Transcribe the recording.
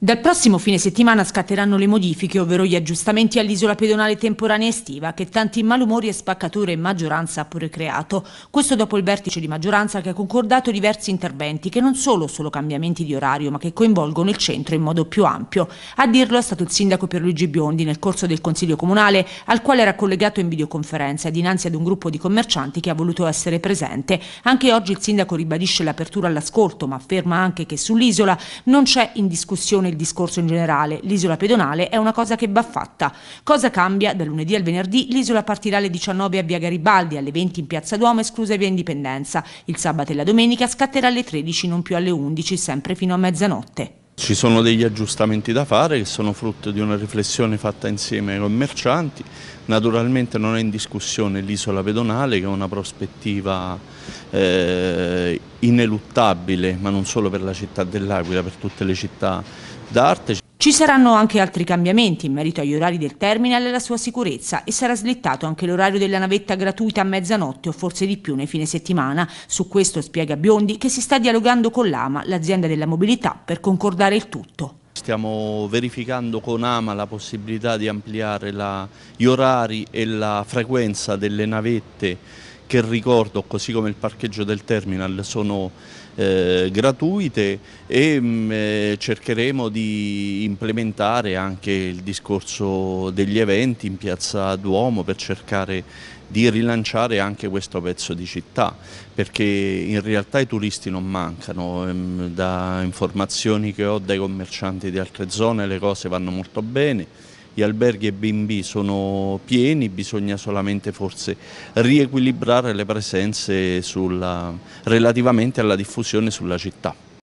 Dal prossimo fine settimana scatteranno le modifiche, ovvero gli aggiustamenti all'isola pedonale temporanea estiva che tanti malumori e spaccature in maggioranza ha pure creato. Questo dopo il vertice di maggioranza che ha concordato diversi interventi che non solo sono cambiamenti di orario ma che coinvolgono il centro in modo più ampio. A dirlo è stato il sindaco Pierluigi Biondi nel corso del Consiglio Comunale al quale era collegato in videoconferenza dinanzi ad un gruppo di commercianti che ha voluto essere presente. Anche oggi il sindaco ribadisce l'apertura all'ascolto ma afferma anche che sull'isola non c'è in discussione nel discorso in generale. L'isola pedonale è una cosa che va fatta. Cosa cambia? Da lunedì al venerdì l'isola partirà alle 19 a via Garibaldi, alle 20 in piazza Duomo, esclusa via Indipendenza. Il sabato e la domenica scatterà alle 13, non più alle 11, sempre fino a mezzanotte. Ci sono degli aggiustamenti da fare che sono frutto di una riflessione fatta insieme ai commercianti. Naturalmente non è in discussione l'isola pedonale che è una prospettiva eh, ineluttabile, ma non solo per la città dell'Aquila, per tutte le città d'arte. Ci saranno anche altri cambiamenti in merito agli orari del terminal e alla sua sicurezza e sarà slittato anche l'orario della navetta gratuita a mezzanotte o forse di più nei fine settimana. Su questo spiega Biondi che si sta dialogando con l'AMA, l'azienda della mobilità, per concordare il tutto. Stiamo verificando con AMA la possibilità di ampliare la, gli orari e la frequenza delle navette che ricordo, così come il parcheggio del terminal, sono eh, gratuite e mh, mm, eh, cercheremo di implementare anche il discorso degli eventi in piazza Duomo per cercare di rilanciare anche questo pezzo di città perché in realtà i turisti non mancano, ehm, da informazioni che ho dai commercianti di altre zone le cose vanno molto bene, gli alberghi e bimbi sono pieni, bisogna solamente forse riequilibrare le presenze sulla, relativamente alla diffusione sulla città.